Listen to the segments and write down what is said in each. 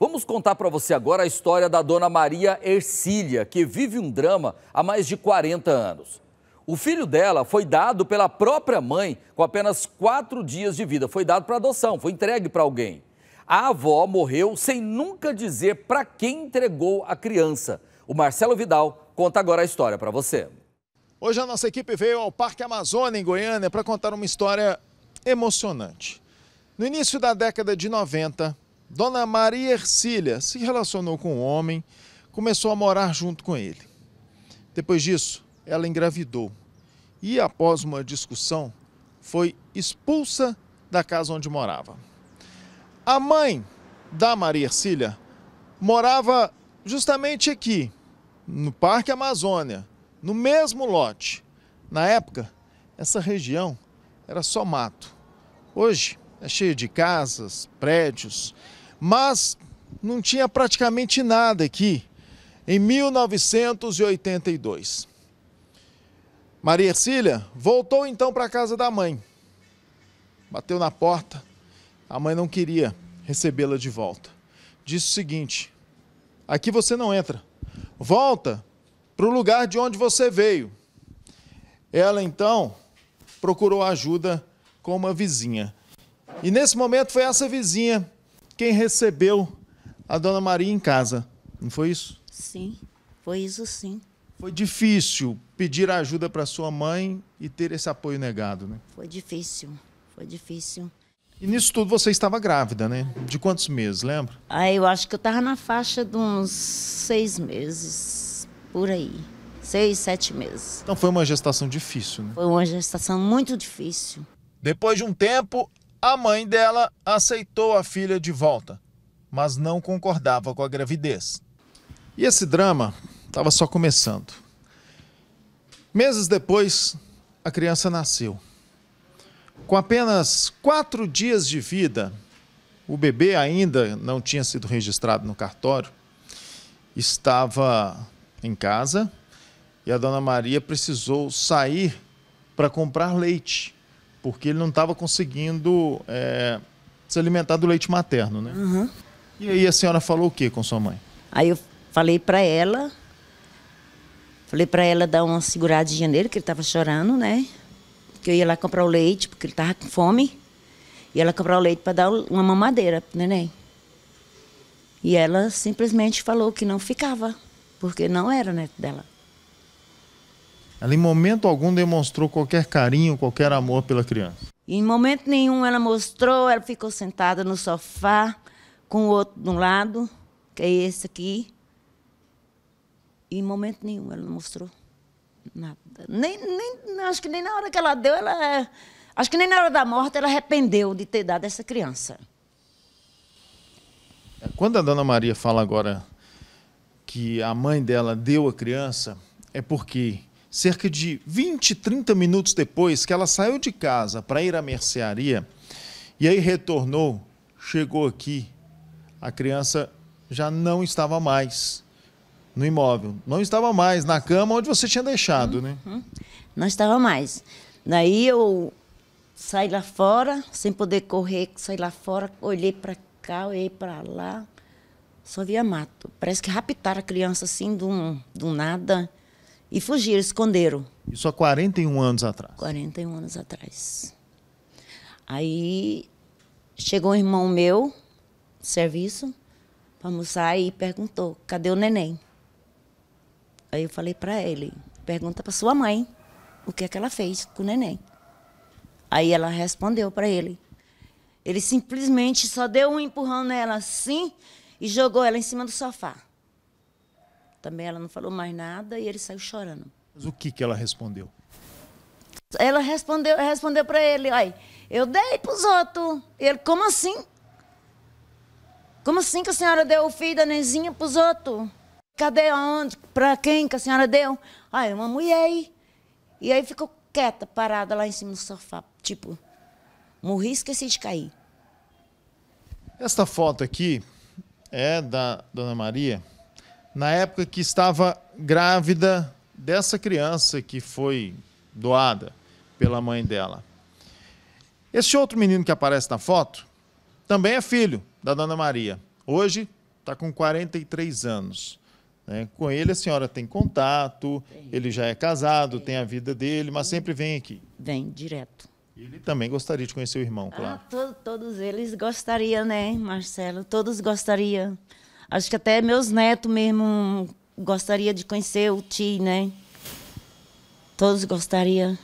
Vamos contar para você agora a história da dona Maria Ercília, que vive um drama há mais de 40 anos. O filho dela foi dado pela própria mãe com apenas quatro dias de vida. Foi dado para adoção, foi entregue para alguém. A avó morreu sem nunca dizer para quem entregou a criança. O Marcelo Vidal conta agora a história para você. Hoje a nossa equipe veio ao Parque Amazônia, em Goiânia, para contar uma história emocionante. No início da década de 90, Dona Maria Ercília se relacionou com um homem, começou a morar junto com ele. Depois disso, ela engravidou e, após uma discussão, foi expulsa da casa onde morava. A mãe da Maria Ercília morava justamente aqui, no Parque Amazônia, no mesmo lote. Na época, essa região era só mato. Hoje é cheia de casas, prédios mas não tinha praticamente nada aqui em 1982. Maria Ercília voltou então para a casa da mãe. Bateu na porta, a mãe não queria recebê-la de volta. Disse o seguinte: aqui você não entra, volta para o lugar de onde você veio. Ela então procurou ajuda com uma vizinha. E nesse momento foi essa vizinha quem recebeu a Dona Maria em casa. Não foi isso? Sim, foi isso sim. Foi difícil pedir ajuda para sua mãe e ter esse apoio negado, né? Foi difícil, foi difícil. E nisso tudo você estava grávida, né? De quantos meses, lembra? Ah, eu acho que eu estava na faixa de uns seis meses, por aí. Seis, sete meses. Então foi uma gestação difícil, né? Foi uma gestação muito difícil. Depois de um tempo, a mãe dela aceitou a filha de volta, mas não concordava com a gravidez. E esse drama estava só começando. Meses depois, a criança nasceu. Com apenas quatro dias de vida, o bebê ainda não tinha sido registrado no cartório, estava em casa e a dona Maria precisou sair para comprar leite porque ele não estava conseguindo é, se alimentar do leite materno, né? Uhum. E aí a senhora falou o que com sua mãe? Aí eu falei para ela, falei para ela dar uma seguradinha nele, que ele estava chorando, né? Que eu ia lá comprar o leite, porque ele estava com fome. E ela comprar o leite para dar uma mamadeira pro neném. E ela simplesmente falou que não ficava, porque não era neto dela. Ela em momento algum demonstrou qualquer carinho, qualquer amor pela criança. Em momento nenhum ela mostrou, ela ficou sentada no sofá com o outro de um lado, que é esse aqui. E em momento nenhum ela não mostrou nada. Nem, nem, acho que nem na hora que ela deu, ela. Acho que nem na hora da morte ela arrependeu de ter dado essa criança. Quando a dona Maria fala agora que a mãe dela deu a criança, é porque cerca de 20, 30 minutos depois que ela saiu de casa para ir à mercearia e aí retornou, chegou aqui, a criança já não estava mais no imóvel, não estava mais na cama onde você tinha deixado, uhum. né? Uhum. Não estava mais. Daí eu saí lá fora, sem poder correr, saí lá fora, olhei para cá, olhei para lá, só via mato. Parece que raptaram a criança assim, do, do nada. E fugiram, esconderam. Isso há 41 anos atrás? 41 anos atrás. Aí chegou um irmão meu, serviço, para almoçar e perguntou: cadê o neném? Aí eu falei para ele: pergunta para sua mãe o que é que ela fez com o neném. Aí ela respondeu para ele. Ele simplesmente só deu um empurrão nela assim e jogou ela em cima do sofá também ela não falou mais nada e ele saiu chorando. Mas o que, que ela respondeu? Ela respondeu, respondeu para ele, ai, eu dei para os outros. E ele, como assim? Como assim que a senhora deu o filho da Nenzinha para os outros? Cadê aonde? Para quem que a senhora deu? Ai, uma mulher aí. E aí ficou quieta, parada lá em cima do sofá. Tipo, morri e esqueci de cair. Esta foto aqui é da Dona Maria, na época que estava grávida dessa criança que foi doada pela mãe dela. Esse outro menino que aparece na foto também é filho da Dona Maria. Hoje está com 43 anos. Né? Com ele a senhora tem contato, ele já é casado, tem. tem a vida dele, mas sempre vem aqui. Vem, direto. Ele também gostaria de conhecer o irmão, ah, claro. Ah, to todos eles gostariam, né, Marcelo? Todos gostariam. Acho que até meus netos mesmo gostaria de conhecer o Ti, né? Todos gostariam.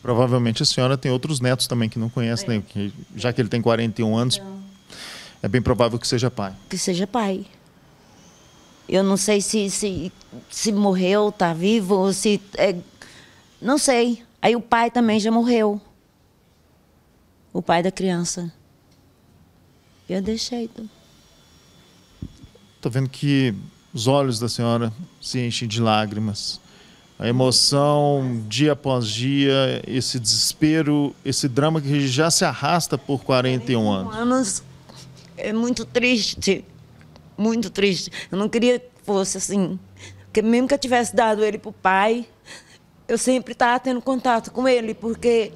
Provavelmente a senhora tem outros netos também que não conhece, né? é. né? já que ele tem 41 anos, então, é bem provável que seja pai. Que seja pai. Eu não sei se, se, se morreu, está vivo, ou se. É, não sei. Aí o pai também já morreu. O pai da criança. Eu deixei. Então. Estou vendo que os olhos da senhora se enchem de lágrimas. A emoção, dia após dia, esse desespero, esse drama que já se arrasta por 41 anos. anos é muito triste, muito triste. Eu não queria que fosse assim, porque mesmo que eu tivesse dado ele para o pai, eu sempre estava tendo contato com ele, porque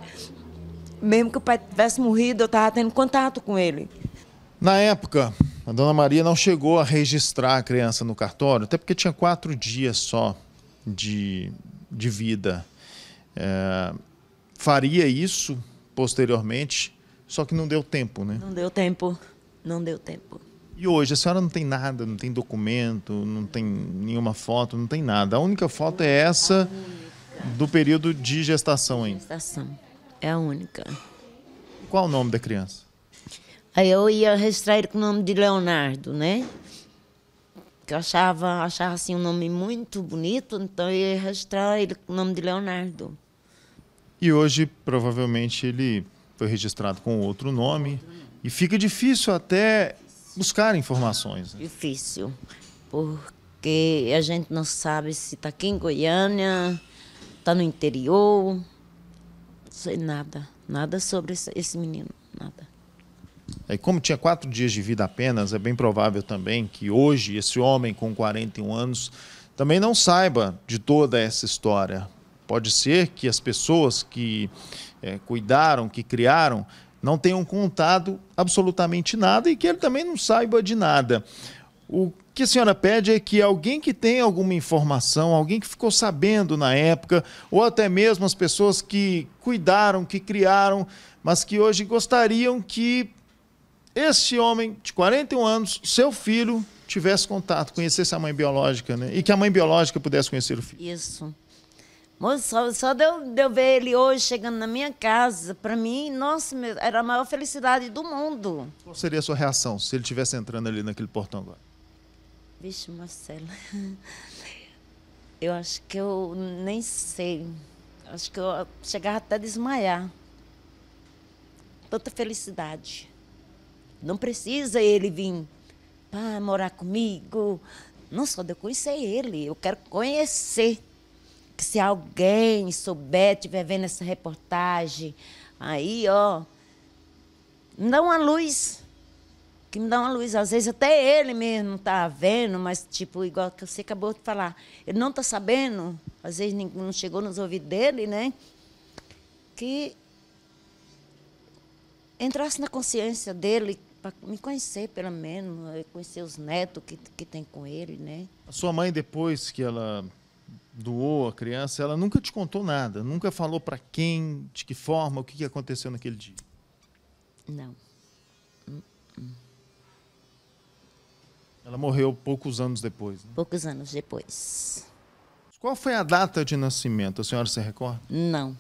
mesmo que o pai tivesse morrido, eu estava tendo contato com ele. Na época, a dona Maria não chegou a registrar a criança no cartório, até porque tinha quatro dias só de, de vida. É, faria isso posteriormente, só que não deu tempo, né? Não deu tempo, não deu tempo. E hoje, a senhora não tem nada, não tem documento, não tem nenhuma foto, não tem nada. A única foto é essa do período de gestação ainda. Gestação. É a única. Qual o nome da criança? Aí eu ia registrar ele com o nome de Leonardo, né? Que eu achava, achava assim, um nome muito bonito, então eu ia registrar ele com o nome de Leonardo. E hoje, provavelmente, ele foi registrado com outro nome. E fica difícil até buscar informações. Né? Difícil, porque a gente não sabe se está aqui em Goiânia, está no interior. Não sei nada, nada sobre esse menino, nada como tinha quatro dias de vida apenas, é bem provável também que hoje esse homem com 41 anos também não saiba de toda essa história. Pode ser que as pessoas que é, cuidaram, que criaram, não tenham contado absolutamente nada e que ele também não saiba de nada. O que a senhora pede é que alguém que tem alguma informação, alguém que ficou sabendo na época, ou até mesmo as pessoas que cuidaram, que criaram, mas que hoje gostariam que esse homem de 41 anos, seu filho, tivesse contato, conhecesse a mãe biológica, né? E que a mãe biológica pudesse conhecer o filho. Isso. Moço, só, de, eu, ver ele hoje chegando na minha casa, para mim, nossa, meu, era a maior felicidade do mundo. Qual seria a sua reação se ele estivesse entrando ali naquele portão agora? Vixe, Marcelo. Eu acho que eu nem sei. Acho que eu chegava até a desmaiar. Tanta felicidade. Não precisa ele vir para morar comigo. Não só de eu conhecer ele, eu quero conhecer. Que se alguém souber, estiver vendo essa reportagem, aí, ó, me dá uma luz. Que me dá uma luz. Às vezes até ele mesmo não tá vendo, mas, tipo, igual que você acabou de falar, ele não tá sabendo, às vezes não chegou nos ouvidos dele, né? Que entrasse na consciência dele para me conhecer, pelo menos, é, conhecer os netos que, que tem com ele, né? A sua mãe, depois que ela doou a criança, ela nunca te contou nada, nunca falou para quem, de que forma, o que aconteceu naquele dia? Não. Ela morreu poucos anos depois. Né? Poucos anos depois. Qual foi a data de nascimento? A senhora se recorda? Não.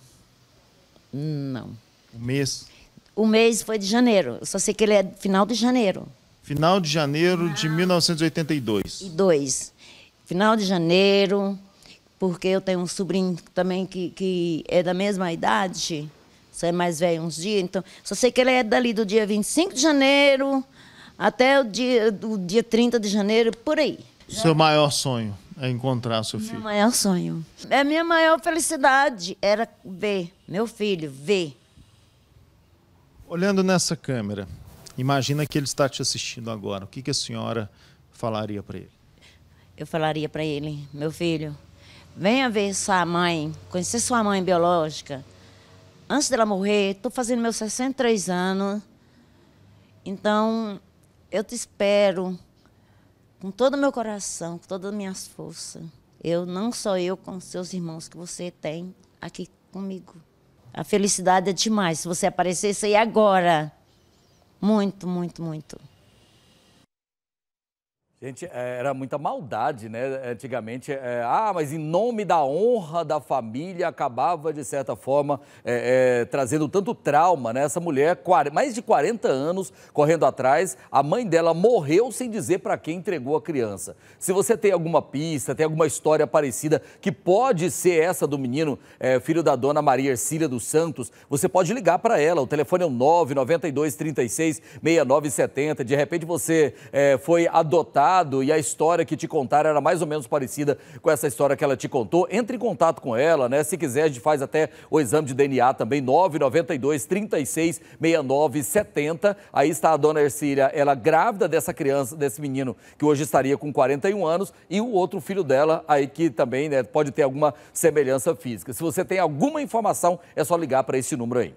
Não. O mês? O mês foi de janeiro. Eu só sei que ele é final de janeiro. Final de janeiro ah. de 1982. dois. Final de janeiro, porque eu tenho um sobrinho também que, que é da mesma idade, só é mais velho uns dias. Então, só sei que ele é dali do dia 25 de janeiro até o dia, dia 30 de janeiro, por aí. Seu maior sonho é encontrar seu filho? Meu maior sonho. É a minha maior felicidade era ver meu filho, ver. Olhando nessa câmera, imagina que ele está te assistindo agora. O que, que a senhora falaria para ele? Eu falaria para ele, meu filho, venha ver sua mãe, conhecer sua mãe biológica. Antes dela morrer, estou fazendo meus 63 anos. Então, eu te espero com todo o meu coração, com todas as minhas forças. Eu, não só eu, com seus irmãos que você tem aqui comigo. A felicidade é demais. Se você aparecesse aí é agora. Muito, muito, muito. Gente, é, era muita maldade, né? Antigamente, é, ah, mas em nome da honra da família, acabava, de certa forma, é, é, trazendo tanto trauma, né? Essa mulher, mais de 40 anos correndo atrás, a mãe dela morreu sem dizer para quem entregou a criança. Se você tem alguma pista, tem alguma história parecida, que pode ser essa do menino, é, filho da dona Maria Ercília dos Santos, você pode ligar para ela. O telefone é o 992 36 6970. De repente, você é, foi adotado errado e a história que te contaram era mais ou menos parecida com essa história que ela te contou, entre em contato com ela, né? Se quiser, a gente faz até o exame de DNA também, 992 36 69 70. Aí está a dona Ercília, ela grávida dessa criança, desse menino que hoje estaria com 41 anos, e o outro filho dela, aí que também né, pode ter alguma semelhança física. Se você tem alguma informação, é só ligar para esse número aí.